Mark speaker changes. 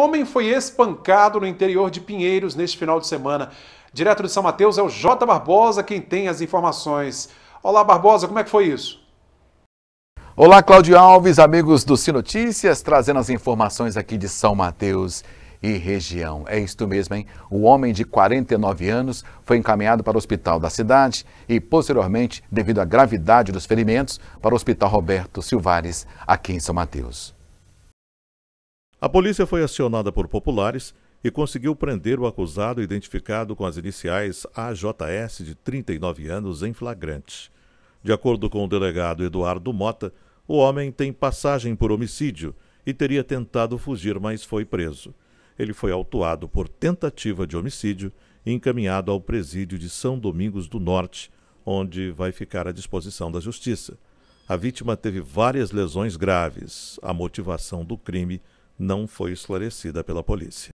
Speaker 1: homem foi espancado no interior de Pinheiros neste final de semana. Direto de São Mateus é o J. Barbosa quem tem as informações. Olá, Barbosa, como é que foi isso?
Speaker 2: Olá, Cláudio Alves, amigos do Sinotícias, trazendo as informações aqui de São Mateus e região. É isto mesmo, hein? O homem de 49 anos foi encaminhado para o hospital da cidade e, posteriormente, devido à gravidade dos ferimentos, para o Hospital Roberto Silvares, aqui em São Mateus. A polícia foi
Speaker 3: acionada por populares e conseguiu prender o acusado identificado com as iniciais AJS de 39 anos em flagrante. De acordo com o delegado Eduardo Mota, o homem tem passagem por homicídio e teria tentado fugir, mas foi preso. Ele foi autuado por tentativa de homicídio e encaminhado ao presídio de São Domingos do Norte, onde vai ficar à disposição da justiça. A
Speaker 4: vítima teve várias lesões graves. A motivação do crime não foi esclarecida pela polícia